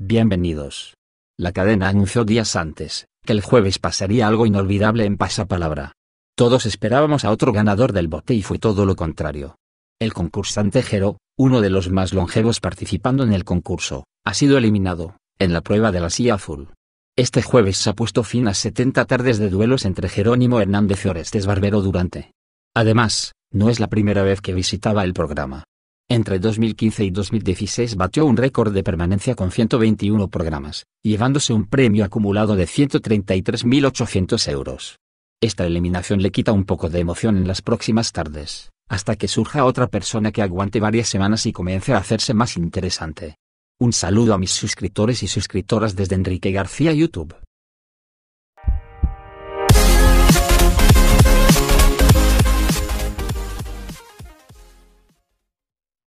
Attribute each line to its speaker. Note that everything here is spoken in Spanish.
Speaker 1: Bienvenidos. La cadena anunció días antes, que el jueves pasaría algo inolvidable en Pasapalabra. Todos esperábamos a otro ganador del bote y fue todo lo contrario. El concursante Jero, uno de los más longevos participando en el concurso, ha sido eliminado, en la prueba de la silla azul. Este jueves se ha puesto fin a 70 tardes de duelos entre Jerónimo Hernández y Orestes Barbero Durante. Además, no es la primera vez que visitaba el programa. Entre 2015 y 2016 batió un récord de permanencia con 121 programas, llevándose un premio acumulado de 133.800 euros. Esta eliminación le quita un poco de emoción en las próximas tardes, hasta que surja otra persona que aguante varias semanas y comience a hacerse más interesante. Un saludo a mis suscriptores y suscriptoras desde Enrique García YouTube.